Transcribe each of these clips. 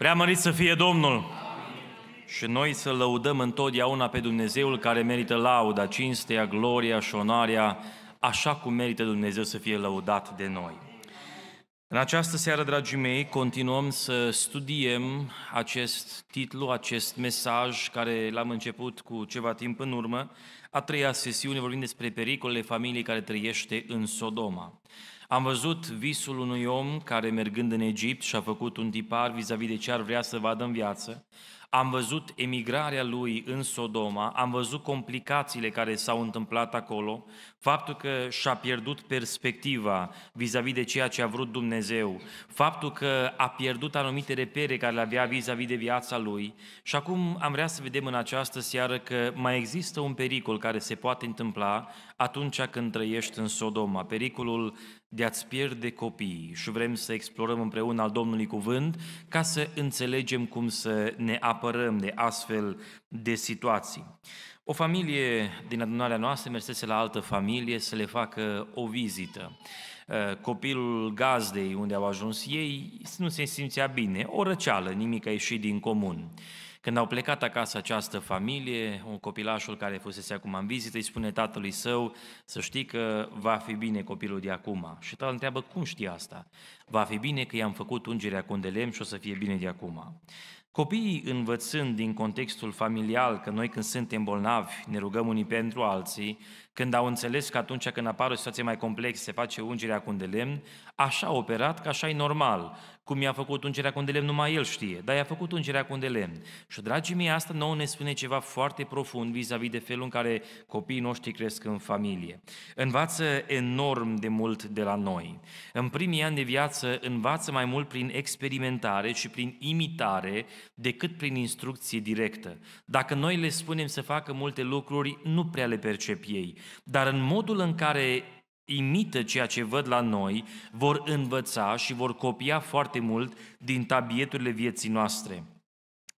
Preamărit să fie Domnul! Amin. Și noi să lăudăm întotdeauna pe Dumnezeul care merită lauda, cinstea, gloria și onoarea, așa cum merită Dumnezeu să fie lăudat de noi. În această seară, dragii mei, continuăm să studiem acest titlu, acest mesaj care l-am început cu ceva timp în urmă. A treia sesiune vorbim despre pericolele familiei care trăiește în Sodoma. Am văzut visul unui om care, mergând în Egipt, și-a făcut un tipar vis-a-vis de ce ar vrea să vadă în viață. Am văzut emigrarea lui în Sodoma, am văzut complicațiile care s-au întâmplat acolo, faptul că și-a pierdut perspectiva vis-a-vis de ceea ce a vrut Dumnezeu, faptul că a pierdut anumite repere care le avea vis-a-vis de viața lui și acum am vrea să vedem în această seară că mai există un pericol care se poate întâmpla atunci când trăiești în Sodoma, pericolul de a-ți pierde copiii și vrem să explorăm împreună al Domnului cuvânt ca să înțelegem cum să ne apărăm de astfel de situații. O familie din adunarea noastră mersese la altă familie să le facă o vizită. Uh, copilul gazdei unde au ajuns ei nu se simțea bine, o răceală, nimic a ieșit din comun. Când au plecat acasă această familie, un copilașul care fusese acum în vizită îi spune tatălui său să știi că va fi bine copilul de acum. Și tatăl întreabă cum știi asta? Va fi bine că i-am făcut ungerea cu un de lemn și o să fie bine de acum. Copiii învățând din contextul familial că noi când suntem bolnavi ne rugăm unii pentru alții, când au înțeles că atunci când apar o situație mai complexă se face ungerea cu lemn, așa a operat că așa e normal. Cum i-a făcut ungerea cu lemn numai el știe, dar i-a făcut ungerea cu lemn. Și dragii mei, asta nouă ne spune ceva foarte profund vis-a-vis de felul în care copiii noștri cresc în familie. Învață enorm de mult de la noi. În primii ani de viață învață mai mult prin experimentare și prin imitare decât prin instrucție directă. Dacă noi le spunem să facă multe lucruri, nu prea le percep ei. Dar în modul în care imită ceea ce văd la noi, vor învăța și vor copia foarte mult din tabieturile vieții noastre.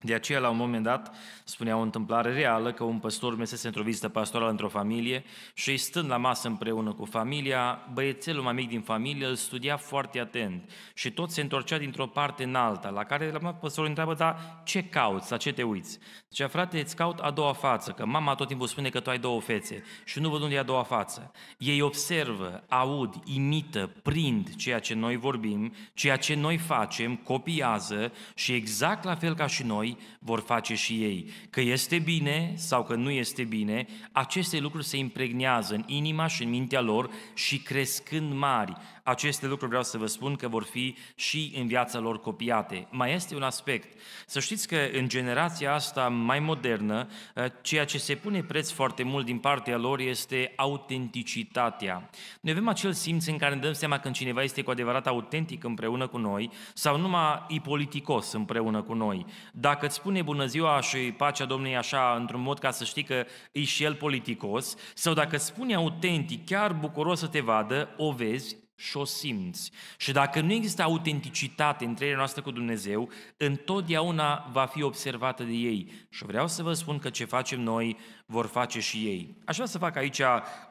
De aceea, la un moment dat, spunea o întâmplare reală că un păstor mesese într-o vizită pastorală într-o familie și stând la masă împreună cu familia, băiețelul mai mic din familie îl studia foarte atent și tot se întorcea dintr-o parte în alta, la care la păstorul întreabă, dar ce cauți, la ce te uiți? Zicea, frate, îți caut a doua față, că mama tot timpul spune că tu ai două fețe și nu văd unde e a doua față. Ei observă, aud, imită, prind ceea ce noi vorbim, ceea ce noi facem, copiază și exact la fel ca și noi, vor face și ei. Că este bine sau că nu este bine, aceste lucruri se impregnează în inima și în mintea lor și crescând mari, aceste lucruri vreau să vă spun că vor fi și în viața lor copiate. Mai este un aspect. Să știți că în generația asta mai modernă, eh, ceea ce se pune preț foarte mult din partea lor este autenticitatea. Noi avem acel simț în care ne dăm seama când cineva este cu adevărat autentic împreună cu noi sau numai ipoliticos împreună cu noi. Dacă îți spune bună ziua și pacea Domnului așa, într-un mod ca să știi că e și el politicos, sau dacă spune autentic, chiar bucuros să te vadă, o vezi, și o simți. Și dacă nu există autenticitate între ele noastră cu Dumnezeu, întotdeauna va fi observată de ei. Și vreau să vă spun că ce facem noi vor face și ei. Aș vrea să fac aici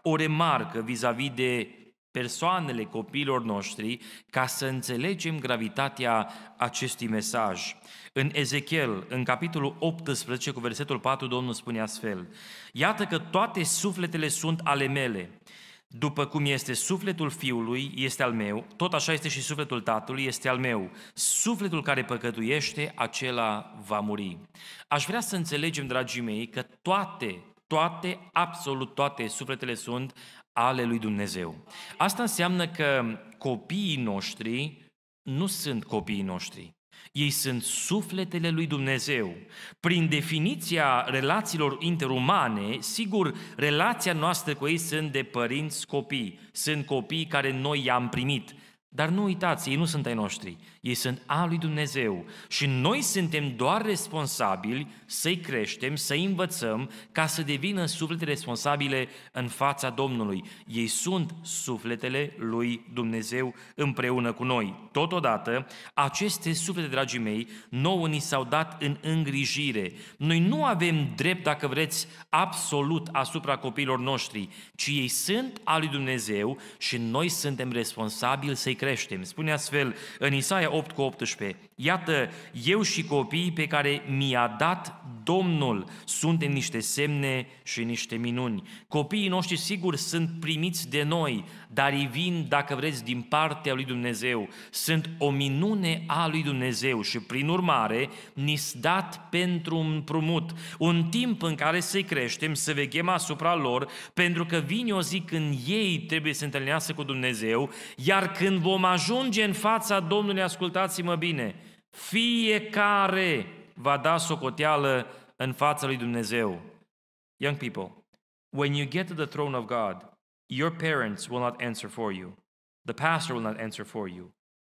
o remarcă vis-a-vis de persoanele copiilor noștri ca să înțelegem gravitatea acestui mesaj. În Ezechiel, în capitolul 18, cu versetul 4, Domnul spune astfel, Iată că toate sufletele sunt ale mele, după cum este sufletul fiului, este al meu, tot așa este și sufletul tatălui, este al meu. Sufletul care păcătuiește, acela va muri. Aș vrea să înțelegem, dragii mei, că toate, toate, absolut toate sufletele sunt ale lui Dumnezeu. Asta înseamnă că copiii noștri nu sunt copiii noștri. Ei sunt sufletele lui Dumnezeu. Prin definiția relațiilor interumane, sigur, relația noastră cu ei sunt de părinți-copii. Sunt copii care noi i-am primit. Dar nu uitați, ei nu sunt ai noștri. Ei sunt a lui Dumnezeu și noi suntem doar responsabili să-i creștem, să-i învățăm ca să devină suflete responsabile în fața Domnului. Ei sunt sufletele lui Dumnezeu împreună cu noi. Totodată, aceste suflete, dragii mei, nouă ni s-au dat în îngrijire. Noi nu avem drept, dacă vreți, absolut asupra copiilor noștri, ci ei sunt a lui Dumnezeu și noi suntem responsabili să-i creștem. Spune astfel în Isaia 8 cu 18. Iată, eu și copiii pe care mi-a dat Domnul suntem niște semne și niște minuni. Copiii noștri sigur sunt primiți de noi, dar îi vin, dacă vreți, din partea lui Dumnezeu. Sunt o minune a lui Dumnezeu și, prin urmare, ni dat pentru un prumut. un timp în care să-i creștem, să veghem asupra lor, pentru că vine o zi când ei trebuie să întâlnească cu Dumnezeu, iar când vom ajunge în fața Domnului, ascultați-mă bine, fiecare va da socoteală în fața lui Dumnezeu. Young people, when you get to the throne of God, Your parents will not answer for you. The pastor will not answer for you.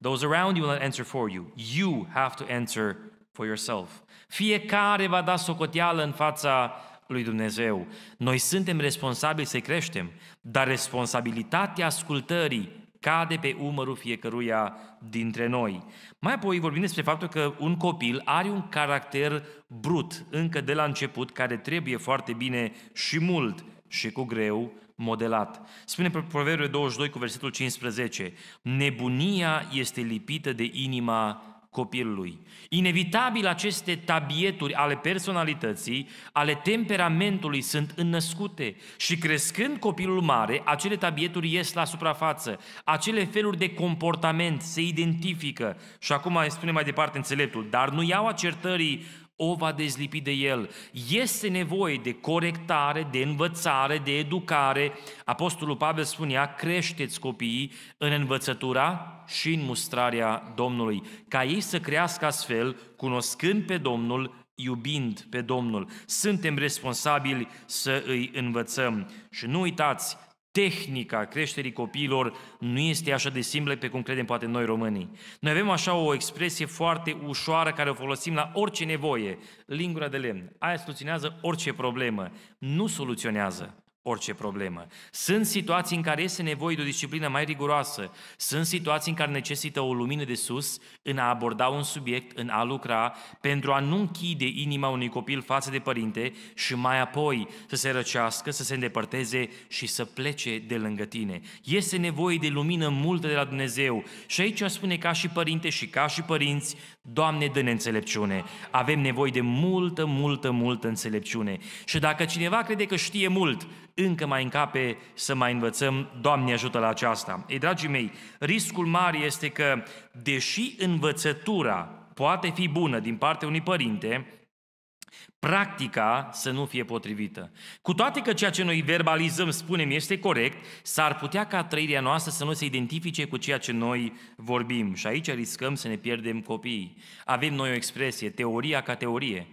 Those around you will not answer for you. You have to answer for yourself. Fiecare va da socoteală în fața lui Dumnezeu. Noi suntem responsabili să creștem, dar responsabilitatea ascultării cade pe umărul fiecăruia dintre noi. Mai apoi vorbim despre faptul că un copil are un caracter brut încă de la început, care trebuie foarte bine și mult și cu greu modelat. Spune pe Proverbe 22 cu versetul 15, nebunia este lipită de inima copilului. Inevitabil aceste tabieturi ale personalității, ale temperamentului sunt înnăscute și crescând copilul mare, acele tabieturi ies la suprafață, acele feluri de comportament se identifică și acum spune mai departe înțeleptul, dar nu iau acertării o va dezlipi de el. Este nevoie de corectare, de învățare, de educare. Apostolul Pavel spunea, creșteți copiii în învățătura și în mustrarea Domnului, ca ei să crească astfel, cunoscând pe Domnul, iubind pe Domnul. Suntem responsabili să îi învățăm. Și nu uitați, tehnica creșterii copiilor nu este așa de simplă pe cum credem poate noi românii. Noi avem așa o expresie foarte ușoară care o folosim la orice nevoie, lingura de lemn. Aia soluționează orice problemă, nu soluționează orice problemă. Sunt situații în care este nevoie de o disciplină mai riguroasă. Sunt situații în care necesită o lumină de sus în a aborda un subiect, în a lucra, pentru a nu închide inima unui copil față de părinte și mai apoi să se răcească, să se îndepărteze și să plece de lângă tine. Este nevoie de lumină multă de la Dumnezeu. Și aici spune ca și părinte și ca și părinți, Doamne, dă înțelepciune. Avem nevoie de multă, multă, multă înțelepciune. Și dacă cineva crede că știe mult, încă mai încape să mai învățăm, Doamne ajută la aceasta. Ei, dragii mei, riscul mare este că, deși învățătura poate fi bună din partea unui părinte, Practica să nu fie potrivită. Cu toate că ceea ce noi verbalizăm, spunem, este corect, s-ar putea ca trăirea noastră să nu se identifice cu ceea ce noi vorbim. Și aici riscăm să ne pierdem copiii. Avem noi o expresie, teoria ca teorie,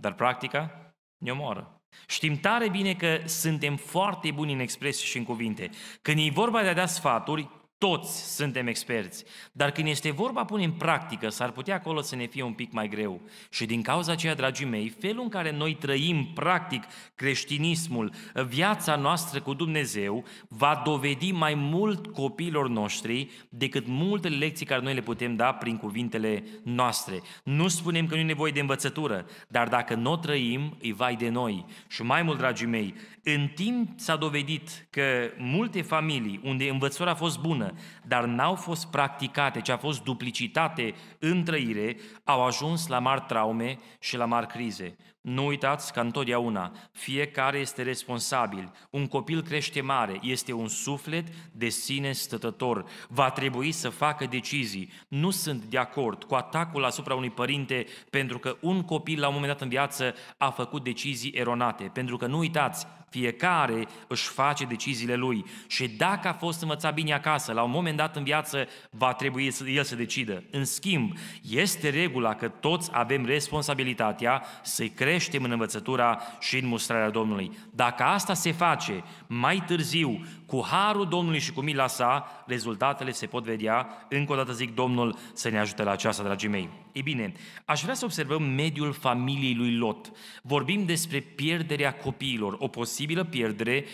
dar practica ne omoară. Știm tare bine că suntem foarte buni în expresie și în cuvinte. Când e vorba de a da sfaturi, toți suntem experți, dar când este vorba pune în practică, s-ar putea acolo să ne fie un pic mai greu. Și din cauza aceea, dragii mei, felul în care noi trăim practic creștinismul, viața noastră cu Dumnezeu, va dovedi mai mult copiilor noștri decât multe lecții care noi le putem da prin cuvintele noastre. Nu spunem că nu e nevoie de învățătură, dar dacă nu o trăim, îi vai de noi. Și mai mult, dragii mei, în timp s-a dovedit că multe familii unde învățătura a fost bună, dar n-au fost practicate, ci au fost duplicitate în trăire, au ajuns la mari traume și la mari crize. Nu uitați că întotdeauna fiecare este responsabil. Un copil crește mare, este un suflet de sine stătător. Va trebui să facă decizii. Nu sunt de acord cu atacul asupra unui părinte pentru că un copil la un moment dat în viață a făcut decizii eronate. Pentru că nu uitați, fiecare își face deciziile lui. Și dacă a fost învățat bine acasă, la un moment dat în viață va trebui să, el să decidă. În schimb, este regula că toți avem responsabilitatea să-i creștem în învățătura și în mustrarea Domnului. Dacă asta se face mai târziu, cu harul Domnului și cu mila sa, rezultatele se pot vedea. Încă o dată zic Domnul să ne ajute la aceasta, dragii mei. Ei bine, aș vrea să observăm mediul familiei lui Lot. Vorbim despre pierderea copiilor, o posibilă pierdere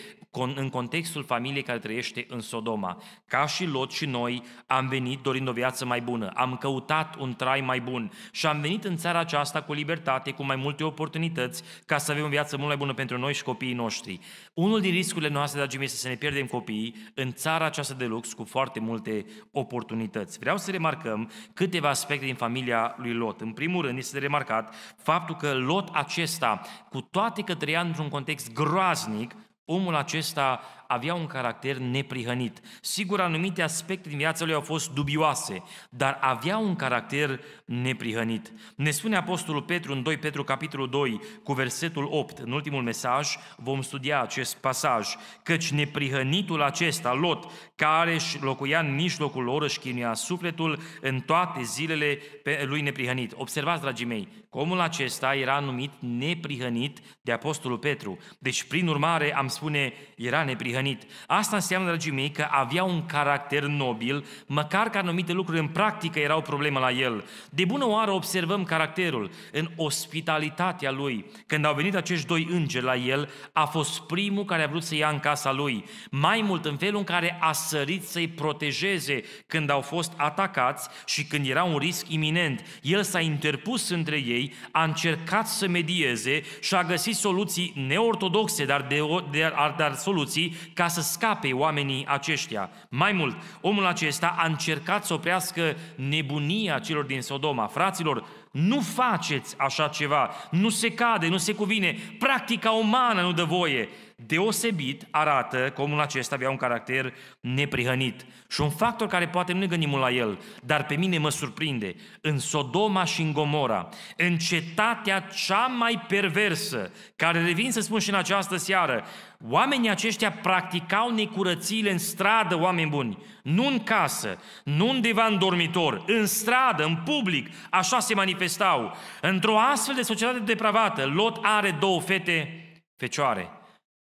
în contextul familiei care trăiește în Sodoma. Ca și Lot și noi am venit dorind o viață mai bună, am căutat un trai mai bun și am venit în țara aceasta cu libertate, cu mai multe oportunități ca să avem o viață mult mai bună pentru noi și copiii noștri. Unul din riscurile noastre, dragii mei, este să ne pierdem copiii în țara aceasta de lux cu foarte multe oportunități. Vreau să remarcăm câteva aspecte din familia lui Lot. În primul rând este remarcat faptul că Lot acesta, cu toate că trăia într-un context groaznic, Omul acesta avea un caracter neprihănit. Sigur, anumite aspecte din viața lui au fost dubioase, dar avea un caracter neprihănit. Ne spune Apostolul Petru în 2 Petru capitolul 2 cu versetul 8, în ultimul mesaj vom studia acest pasaj, căci neprihănitul acesta, Lot, care își locuia în mijlocul lor, își chinuia sufletul în toate zilele lui neprihănit. Observați, dragii mei, că omul acesta era numit neprihănit de Apostolul Petru. Deci, prin urmare, am spune, era neprihănit neprihănit. Asta înseamnă, dragii mei, că avea un caracter nobil, măcar că anumite lucruri în practică erau problemă la el. De bună oară observăm caracterul în ospitalitatea lui. Când au venit acești doi îngeri la el, a fost primul care a vrut să ia în casa lui. Mai mult în felul în care a sărit să-i protejeze când au fost atacați și când era un risc iminent. El s-a interpus între ei, a încercat să medieze și a găsit soluții neortodoxe, dar, de, de, dar soluții ca să scape oamenii aceștia. Mai mult, omul acesta a încercat să oprească nebunia celor din Sodoma. Fraților, nu faceți așa ceva, nu se cade, nu se cuvine, practica umană nu dă voie deosebit arată că omul acesta avea un caracter neprihănit. Și un factor care poate nu ne gândim la el, dar pe mine mă surprinde. În Sodoma și în Gomora, în cetatea cea mai perversă, care revin să spun și în această seară, oamenii aceștia practicau necurățile în stradă, oameni buni, nu în casă, nu undeva în dormitor, în stradă, în public, așa se manifestau. Într-o astfel de societate depravată, Lot are două fete fecioare.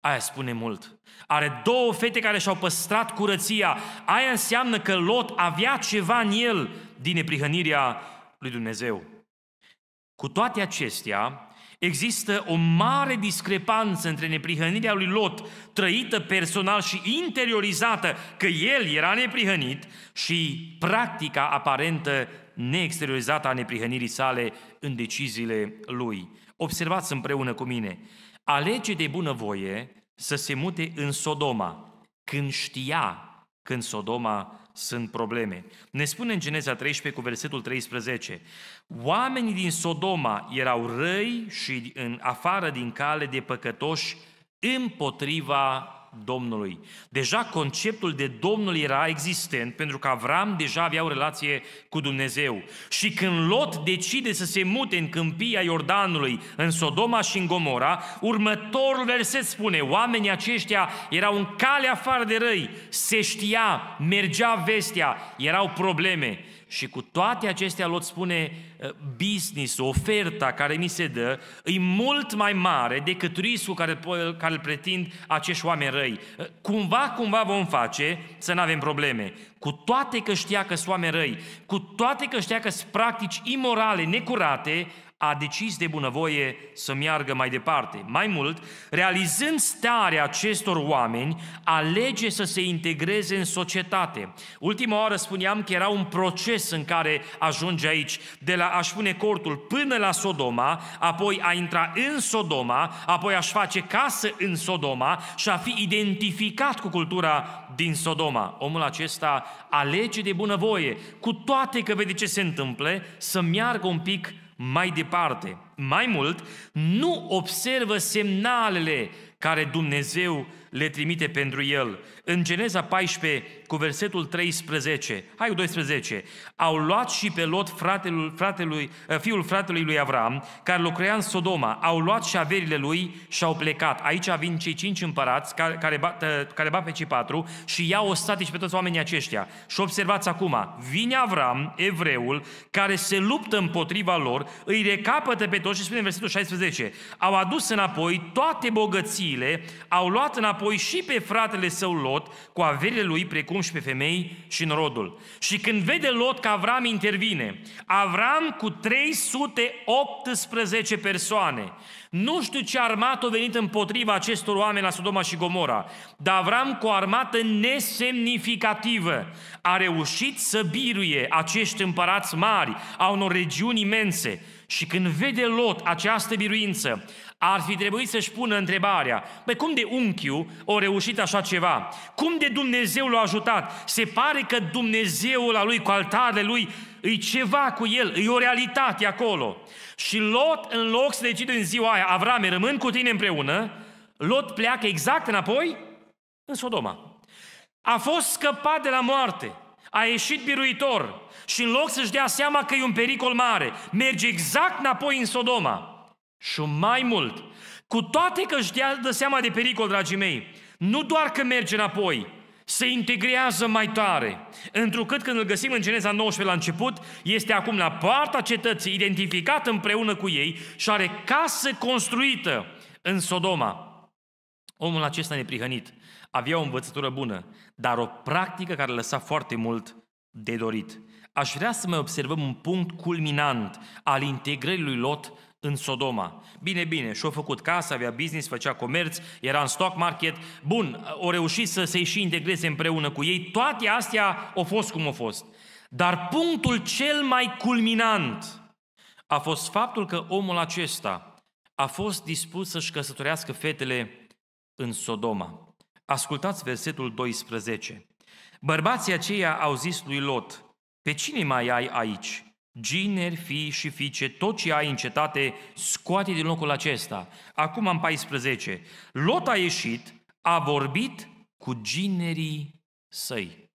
Aia spune mult. Are două fete care și-au păstrat curăția. Aia înseamnă că Lot avea ceva în el din neprihănirea lui Dumnezeu. Cu toate acestea, există o mare discrepanță între neprihănirea lui Lot, trăită personal și interiorizată, că el era neprihănit, și practica aparentă neexteriorizată a neprihănirii sale în deciziile lui. Observați împreună cu mine alege de bunăvoie să se mute în Sodoma, când știa că în Sodoma sunt probleme. Ne spune în Geneza 13 cu versetul 13, oamenii din Sodoma erau răi și în afară din cale de păcătoși împotriva Domnului. Deja conceptul de Domnul era existent pentru că Avram deja avea o relație cu Dumnezeu. Și când Lot decide să se mute în câmpia Iordanului, în Sodoma și în Gomora, următorul verset spune, oamenii aceștia erau în cale afară de răi, se știa, mergea vestea, erau probleme. Și cu toate acestea, Lot spune, eh, business oferta care mi se dă, e mult mai mare decât riscul care, care îl pretind acești oameni răi. Eh, cumva, cumva vom face să nu avem probleme. Cu toate că știa că sunt oameni răi, cu toate că știa că sunt practici imorale, necurate, a decis de bunăvoie să meargă mai departe. Mai mult, realizând starea acestor oameni, alege să se integreze în societate. Ultima oară spuneam că era un proces în care ajunge aici, de la aș pune cortul până la Sodoma, apoi a intra în Sodoma, apoi aș face casă în Sodoma și a fi identificat cu cultura din Sodoma. Omul acesta alege de bunăvoie, cu toate că vede ce se întâmplă, să meargă un pic mai departe. Mai mult, nu observă semnalele care Dumnezeu le trimite pentru el în Geneza 14 cu versetul 13, hai cu 12, au luat și pe Lot fratelul, fratelui, eh, fiul fratelui lui Avram, care lucrea în Sodoma, au luat și averile lui și au plecat. Aici vin cei cinci împărați care, eh, care, bat, care bat pe cei patru și iau ostatici pe toți oamenii aceștia. Și observați acum, vine Avram, evreul, care se luptă împotriva lor, îi recapătă pe toți și spune în versetul 16, au adus înapoi toate bogățiile, au luat înapoi și pe fratele său Lot, Lot cu averile lui, precum și pe femei și în rodul. Și când vede Lot că Avram intervine, Avram cu 318 persoane, nu știu ce armată a venit împotriva acestor oameni la Sodoma și Gomora, dar Avram cu o armată nesemnificativă a reușit să biruie acești împărați mari a unor regiuni imense și când vede Lot această biruință, ar fi trebuit să-și pună întrebarea, băi, cum de unchiu o reușit așa ceva? Cum de Dumnezeu l-a ajutat? Se pare că Dumnezeul la lui cu altarele lui îi ceva cu el, e o realitate acolo. Și Lot, în loc să decide în ziua aia, Avrame, rămân cu tine împreună, Lot pleacă exact înapoi în Sodoma. A fost scăpat de la moarte, a ieșit biruitor, și în loc să-și dea seama că e un pericol mare, merge exact înapoi în Sodoma. Și mai mult, cu toate că își dea, seama de pericol, dragii mei, nu doar că merge înapoi, se integrează mai tare. Întrucât când îl găsim în Geneza 19 la început, este acum la partea cetății, identificat împreună cu ei și are casă construită în Sodoma. Omul acesta neprihănit avea o învățătură bună, dar o practică care lăsa foarte mult de dorit. Aș vrea să mai observăm un punct culminant al integrării lui Lot în Sodoma. Bine, bine, și-a făcut casa, avea business, făcea comerț, era în stock market. Bun, o reușit să se și integreze împreună cu ei. Toate astea au fost cum au fost. Dar punctul cel mai culminant a fost faptul că omul acesta a fost dispus să-și căsătorească fetele în Sodoma. Ascultați versetul 12. Bărbații aceia au zis lui Lot, pe cine mai ai aici? Gineri, fii și fiice, tot ce ai în cetate, scoate din locul acesta. Acum am 14. Lot a ieșit, a vorbit cu ginerii săi.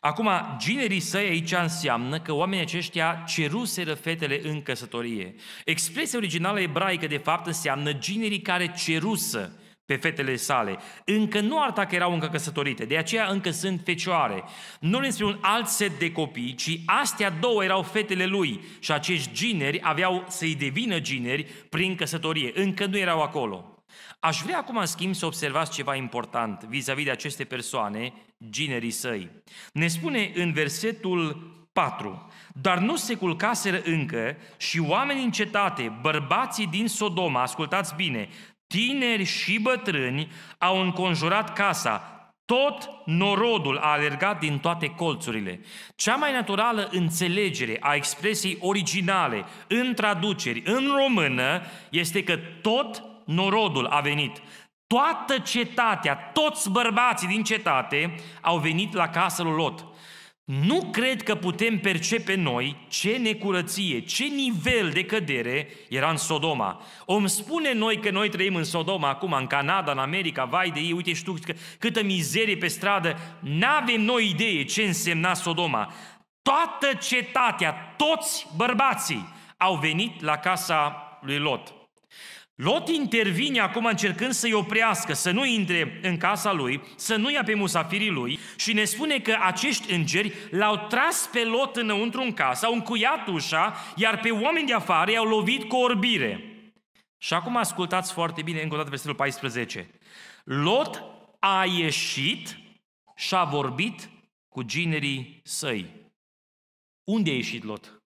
Acum, ginerii săi aici înseamnă că oamenii aceștia ceruseră fetele în căsătorie. Expresia originală ebraică, de fapt, înseamnă ginerii care cerusă pe fetele sale. Încă nu arta că erau încă căsătorite, de aceea încă sunt fecioare. Nu le un alt set de copii, ci astea două erau fetele lui și acești gineri aveau să-i devină gineri prin căsătorie. Încă nu erau acolo. Aș vrea acum, în schimb, să observați ceva important vis-a-vis de aceste persoane, ginerii săi. Ne spune în versetul 4. Dar nu se culcaseră încă și oamenii în cetate, bărbații din Sodoma, ascultați bine, tineri și bătrâni au înconjurat casa. Tot norodul a alergat din toate colțurile. Cea mai naturală înțelegere a expresiei originale în traduceri în română este că tot norodul a venit. Toată cetatea, toți bărbații din cetate au venit la casa lui Lot. Nu cred că putem percepe noi ce necurăție, ce nivel de cădere era în Sodoma. Om spune noi că noi trăim în Sodoma acum, în Canada, în America, vai de ei, uite și tu câtă mizerie pe stradă. N-avem noi idee ce însemna Sodoma. Toată cetatea, toți bărbații au venit la casa lui Lot. Lot intervine acum încercând să-i oprească, să nu intre în casa lui, să nu ia pe musafirii lui și ne spune că acești îngeri l-au tras pe Lot înăuntru în casă, au încuiat ușa, iar pe oameni de afară i-au lovit cu orbire. Și acum ascultați foarte bine încă o dată versetul 14. Lot a ieșit și a vorbit cu ginerii săi. Unde a ieșit Lot?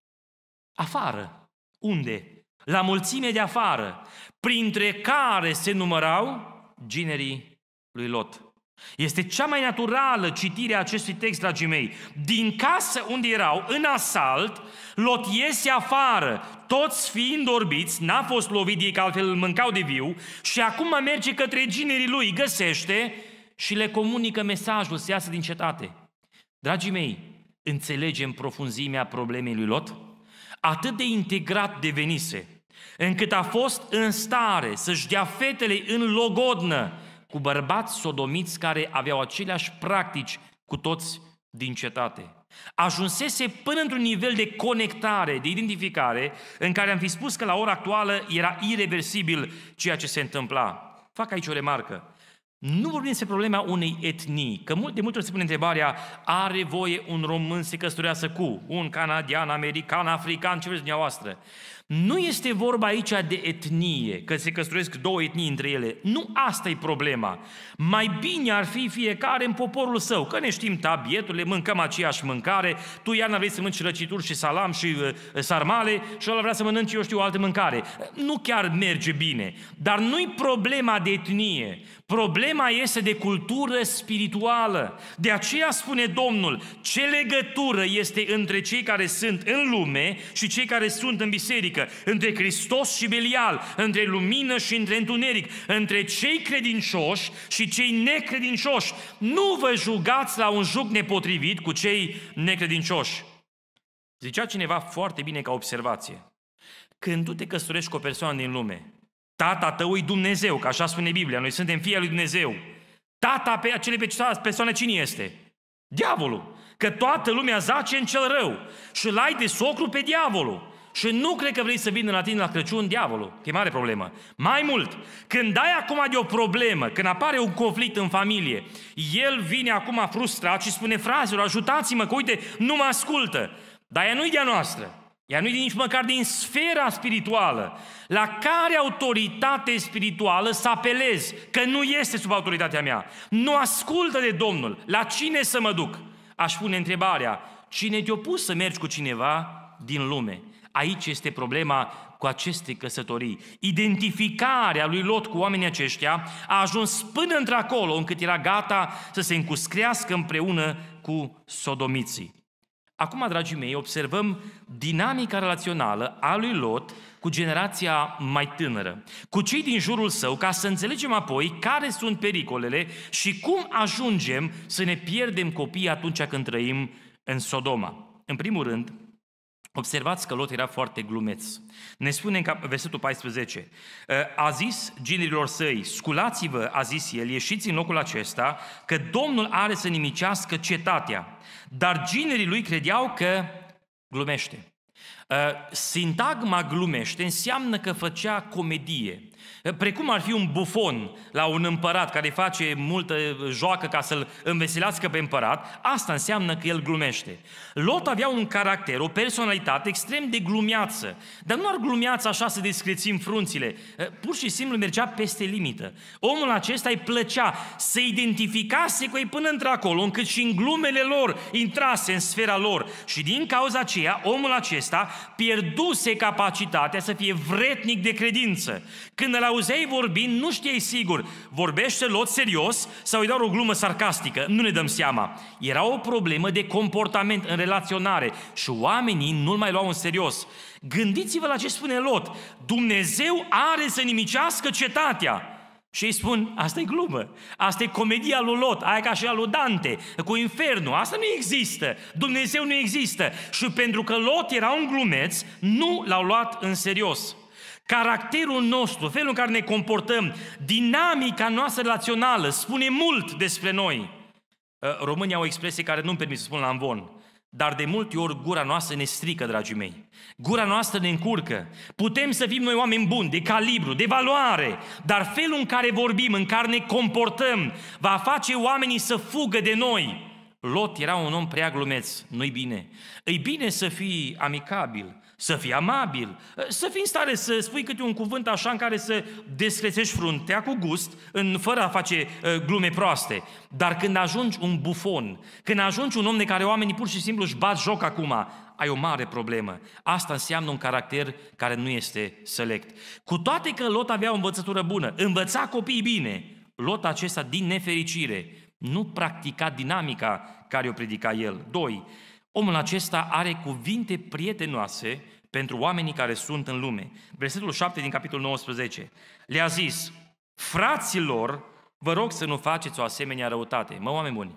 Afară. Unde? la mulțime de afară, printre care se numărau ginerii lui Lot. Este cea mai naturală citire a acestui text, dragii mei. Din casă unde erau, în asalt, Lot iese afară, toți fiind orbiți, n-a fost lovit ei, că altfel îl mâncau de viu, și acum merge către ginerii lui, găsește și le comunică mesajul să iasă din cetate. Dragii mei, înțelegem profunzimea problemei lui Lot? Atât de integrat devenise – încât a fost în stare să-și dea fetele în logodnă cu bărbați sodomiți care aveau aceleași practici cu toți din cetate. Ajunsese până într-un nivel de conectare, de identificare, în care am fi spus că la ora actuală era irreversibil ceea ce se întâmpla. Fac aici o remarcă. Nu vorbim despre problema unei etnii, că de multe ori se pune întrebarea are voie un român să căsătorească cu un canadian, american, african, ce vreți dumneavoastră? Nu este vorba aici de etnie, că se căsătoresc două etnii între ele. Nu asta e problema. Mai bine ar fi fiecare în poporul său, că ne știm tabieturile, da, mâncăm aceeași mâncare, tu iarna vrei să mănci răcituri și salam și uh, sarmale și ăla vrea să mănânci, eu știu, o altă mâncare. Nu chiar merge bine. Dar nu-i problema de etnie. Problema este de cultură spirituală. De aceea spune Domnul, ce legătură este între cei care sunt în lume și cei care sunt în biserică? politică, între Hristos și Belial, între lumină și între întuneric, între cei credincioși și cei necredincioși. Nu vă jugați la un juc nepotrivit cu cei necredincioși. Zicea cineva foarte bine ca observație. Când tu te căsătorești cu o persoană din lume, tata tău e Dumnezeu, că așa spune Biblia, noi suntem fii lui Dumnezeu. Tata pe acele pe persoane cine este? Diavolul. Că toată lumea zace în cel rău și l-ai de socru pe diavolul. Și nu cred că vrei să vină la tine la Crăciun diavolul, că e mare problemă. Mai mult, când dai acum de o problemă, când apare un conflict în familie, el vine acum frustrat și spune, fraților, ajutați-mă, că uite, nu mă ascultă. Dar ea nu-i de-a noastră. Ea nu-i nici măcar din sfera spirituală. La care autoritate spirituală să apelez? Că nu este sub autoritatea mea. Nu ascultă de Domnul. La cine să mă duc? Aș pune întrebarea, cine te-a pus să mergi cu cineva din lume? Aici este problema cu aceste căsătorii. Identificarea lui Lot cu oamenii aceștia a ajuns până într-acolo încât era gata să se încuscrească împreună cu sodomiții. Acum, dragii mei, observăm dinamica relațională a lui Lot cu generația mai tânără, cu cei din jurul său, ca să înțelegem apoi care sunt pericolele și cum ajungem să ne pierdem copiii atunci când trăim în Sodoma. În primul rând, Observați că Lot era foarte glumeț. Ne spune în versetul 14, ă, a zis ginerilor săi, sculați-vă, a zis el, ieșiți în locul acesta, că Domnul are să nimicească cetatea. Dar ginerii lui credeau că glumește. Ă, sintagma glumește înseamnă că făcea comedie. Precum ar fi un bufon la un împărat care face multă joacă ca să-l înveselească pe împărat, asta înseamnă că el glumește. Lot avea un caracter, o personalitate extrem de glumeață, dar nu ar glumeață așa să descrețim frunțile, pur și simplu mergea peste limită. Omul acesta îi plăcea să identificase cu ei până într-acolo, încât și în glumele lor intrase în sfera lor și din cauza aceea omul acesta pierduse capacitatea să fie vretnic de credință. Când la auzeai vorbind, nu știai sigur, vorbește Lot serios sau îi doar o glumă sarcastică, nu ne dăm seama. Era o problemă de comportament în relaționare și oamenii nu-l mai luau în serios. Gândiți-vă la ce spune Lot. Dumnezeu are să nimicească cetatea. Și îi spun, asta e glumă, asta e comedia lui Lot, aia ca și a lui Dante, cu infernul, asta nu există, Dumnezeu nu există. Și pentru că Lot era un glumeț, nu l-au luat în serios. Caracterul nostru, felul în care ne comportăm, dinamica noastră relațională spune mult despre noi. Uh, România au o expresie care nu-mi permit să spun la amvon. Dar de multe ori gura noastră ne strică, dragii mei. Gura noastră ne încurcă. Putem să fim noi oameni buni, de calibru, de valoare, dar felul în care vorbim, în care ne comportăm, va face oamenii să fugă de noi. Lot era un om prea glumeț, nu-i bine. Îi bine să fii amicabil, să fii amabil, să fii în stare să spui câte un cuvânt așa în care să descrețești fruntea cu gust, în, fără a face ă, glume proaste. Dar când ajungi un bufon, când ajungi un om de care oamenii pur și simplu își bat joc acum, ai o mare problemă. Asta înseamnă un caracter care nu este select. Cu toate că Lot avea o învățătură bună, învăța copiii bine, Lot acesta, din nefericire, nu practica dinamica care o predica el. doi. Omul acesta are cuvinte prietenoase pentru oamenii care sunt în lume. Versetul 7 din capitolul 19. Le-a zis, fraților, vă rog să nu faceți o asemenea răutate. Mă, oameni buni,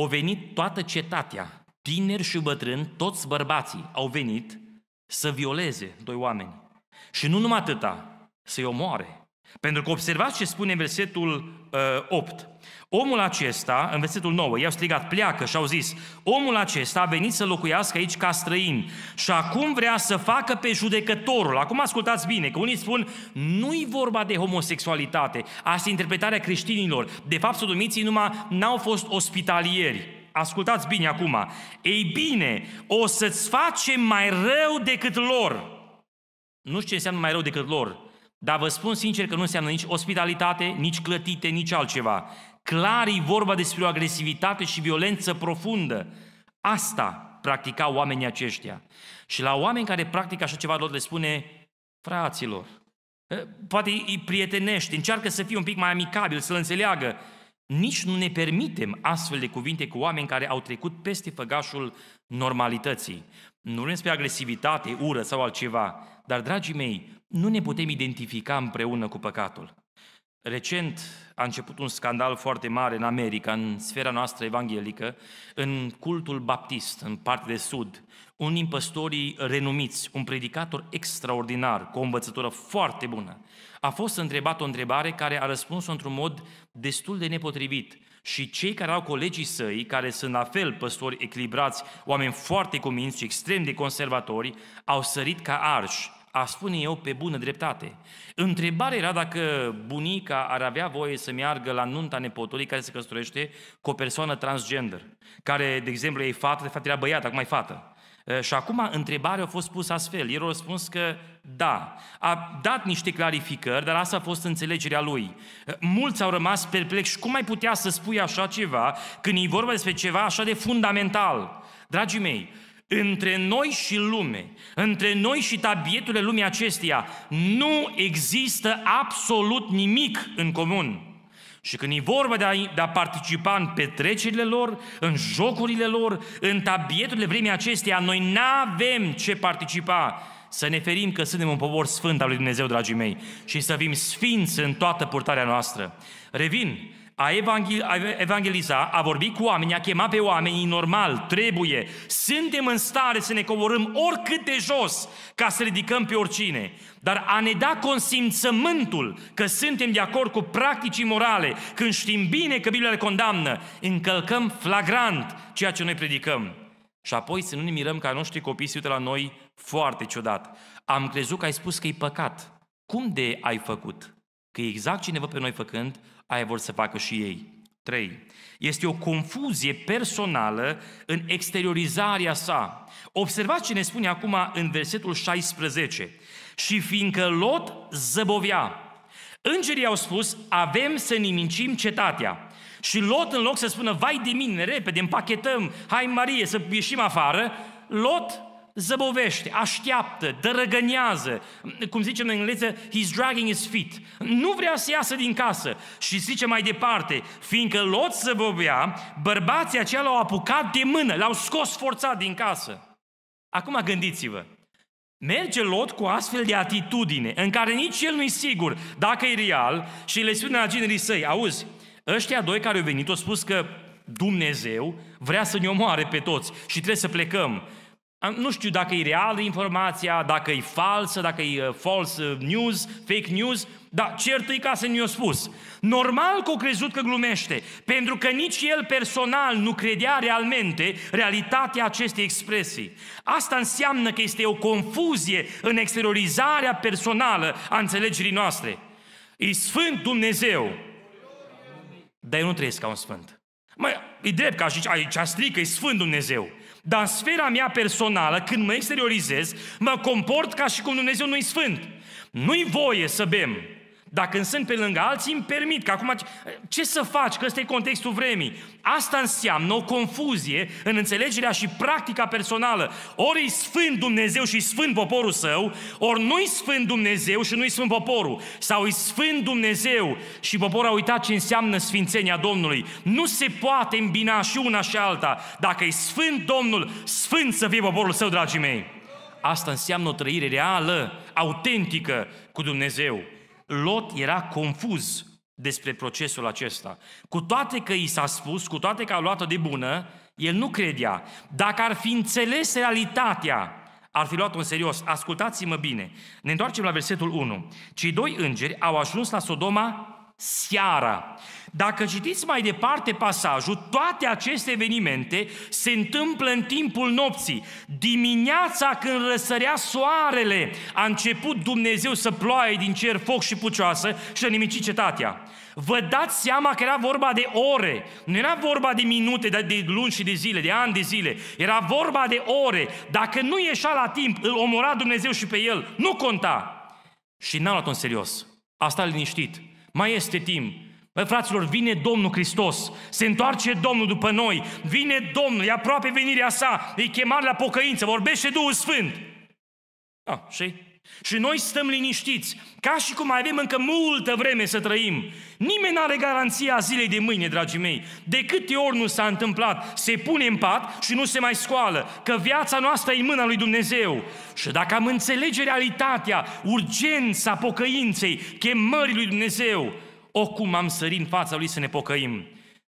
au venit toată cetatea, tineri și bătrâni, toți bărbații au venit să violeze doi oameni. Și nu numai atâta, să-i omoare. Pentru că observați ce spune în versetul uh, 8. Omul acesta, în versetul 9, i-au strigat, pleacă și au zis, omul acesta a venit să locuiască aici ca străin și acum vrea să facă pe judecătorul. Acum ascultați bine, că unii spun, nu-i vorba de homosexualitate, asta e interpretarea creștinilor. De fapt, sodomiții numai n-au fost ospitalieri. Ascultați bine acum. Ei bine, o să-ți facem mai rău decât lor. Nu știu ce înseamnă mai rău decât lor. Dar vă spun sincer că nu înseamnă nici ospitalitate, nici clătite, nici altceva. Clar e vorba despre o agresivitate și violență profundă. Asta practicau oamenii aceștia. Și la oameni care practică așa ceva, lor le spune, fraților, eh, poate îi prietenești, încearcă să fie un pic mai amicabil, să-l înțeleagă. Nici nu ne permitem astfel de cuvinte cu oameni care au trecut peste făgașul normalității. Nu vorbim despre agresivitate, ură sau altceva, dar, dragii mei, nu ne putem identifica împreună cu păcatul. Recent a început un scandal foarte mare în America, în sfera noastră evanghelică, în cultul baptist, în partea de sud. Un din păstorii renumiți, un predicator extraordinar, cu o învățătură foarte bună, a fost întrebat o întrebare care a răspuns într-un mod destul de nepotrivit. Și cei care au colegii săi, care sunt la fel păstori echilibrați, oameni foarte cuminți și extrem de conservatori, au sărit ca arși, a spune eu, pe bună dreptate. Întrebarea era dacă bunica ar avea voie să meargă la nunta nepotului care se căsătorește cu o persoană transgender, care, de exemplu, e fată, de fapt era băiat, acum e fată. Eh, și acum întrebarea a fost pusă astfel. El a răspuns că da. A dat niște clarificări, dar asta a fost înțelegerea lui. Eh, mulți au rămas perplexi. Cum mai putea să spui așa ceva când e vorba despre ceva așa de fundamental? Dragii mei, între noi și lume, între noi și tabieturile lumii acesteia, nu există absolut nimic în comun. Și când e vorba de a, de a participa în petrecerile lor, în jocurile lor, în tabieturile vremii acesteia, noi n avem ce participa. Să ne ferim că suntem un popor sfânt al lui Dumnezeu, dragii mei, și să fim sfinți în toată purtarea noastră. Revin, a evangeliza, a vorbi cu oamenii, a chema pe oamenii, normal, trebuie. Suntem în stare să ne coborâm oricât de jos ca să ridicăm pe oricine. Dar a ne da consimțământul că suntem de acord cu practicii morale, când știm bine că Biblia le condamnă, încălcăm flagrant ceea ce noi predicăm. Și apoi să nu ne mirăm că noștri copii se uită la noi foarte ciudat. Am crezut că ai spus că e păcat. Cum de ai făcut? Că e exact cineva pe noi făcând aia vor să facă și ei. 3. Este o confuzie personală în exteriorizarea sa. Observați ce ne spune acum în versetul 16. Și fiindcă Lot zăbovea, îngerii au spus, avem să nimincim cetatea. Și Lot, în loc să spună, vai de mine, repede, împachetăm, hai Marie, să ieșim afară, Lot zăbovește, așteaptă, dărăgănează, cum zicem în engleză, he's dragging his feet. Nu vrea să iasă din casă și zice mai departe, fiindcă Lot zăbovea, bărbații aceia l-au apucat de mână, l-au scos forțat din casă. Acum gândiți-vă, Merge Lot cu astfel de atitudine, în care nici el nu-i sigur dacă e real și le spune la generii săi, auzi, ăștia doi care au venit au spus că Dumnezeu vrea să ne omoare pe toți și trebuie să plecăm. Nu știu dacă e reală informația, dacă e falsă, dacă e uh, false uh, news, fake news, dar cert e ca să i o spus. Normal că o crezut că glumește, pentru că nici el personal nu credea realmente realitatea acestei expresii. Asta înseamnă că este o confuzie în exteriorizarea personală a înțelegerii noastre. E Sfânt Dumnezeu, dar eu nu trăiesc ca un Sfânt. Mă, e drept că aici, aici strică, e Sfânt Dumnezeu. Dar în sfera mea personală, când mă exteriorizez, mă comport ca și cum Dumnezeu nu-i sfânt. Nu-i voie să bem, dacă când sunt pe lângă alții, îmi permit. Că acum, ce să faci? Că ăsta e contextul vremii. Asta înseamnă o confuzie în înțelegerea și practica personală. Ori e sfânt Dumnezeu și sfânt poporul său, ori nu-i sfânt Dumnezeu și nu-i sfânt poporul. Sau e sfânt Dumnezeu și poporul a uitat ce înseamnă sfințenia Domnului. Nu se poate îmbina și una și alta. Dacă e sfânt Domnul, sfânt să fie poporul său, dragii mei. Asta înseamnă o trăire reală, autentică cu Dumnezeu. Lot era confuz despre procesul acesta. Cu toate că i s-a spus, cu toate că a luat-o de bună, el nu credea. Dacă ar fi înțeles realitatea, ar fi luat-o în serios. Ascultați-mă bine. Ne întoarcem la versetul 1. Cei doi îngeri au ajuns la Sodoma seara. Dacă citiți mai departe pasajul, toate aceste evenimente se întâmplă în timpul nopții. Dimineața când răsărea soarele, a început Dumnezeu să ploaie din cer foc și pucioasă și a nimicit cetatea. Vă dați seama că era vorba de ore, nu era vorba de minute, de luni și de zile, de ani de zile. Era vorba de ore. Dacă nu ieșea la timp, îl omora Dumnezeu și pe el. Nu conta. Și n-a luat-o în serios. A stat liniștit mai este timp. Bă, fraților, vine Domnul Hristos, se întoarce Domnul după noi, vine Domnul, e aproape venirea sa, e chemare la pocăință, vorbește Duhul Sfânt. Ah, și și noi stăm liniștiți, ca și cum mai avem încă multă vreme să trăim. Nimeni nu are garanția zilei de mâine, dragii mei. De câte ori nu s-a întâmplat, se pune în pat și nu se mai scoală, că viața noastră e în mâna lui Dumnezeu. Și dacă am înțelege realitatea, urgența pocăinței, chemării lui Dumnezeu, o cum am sărit în fața lui să ne pocăim.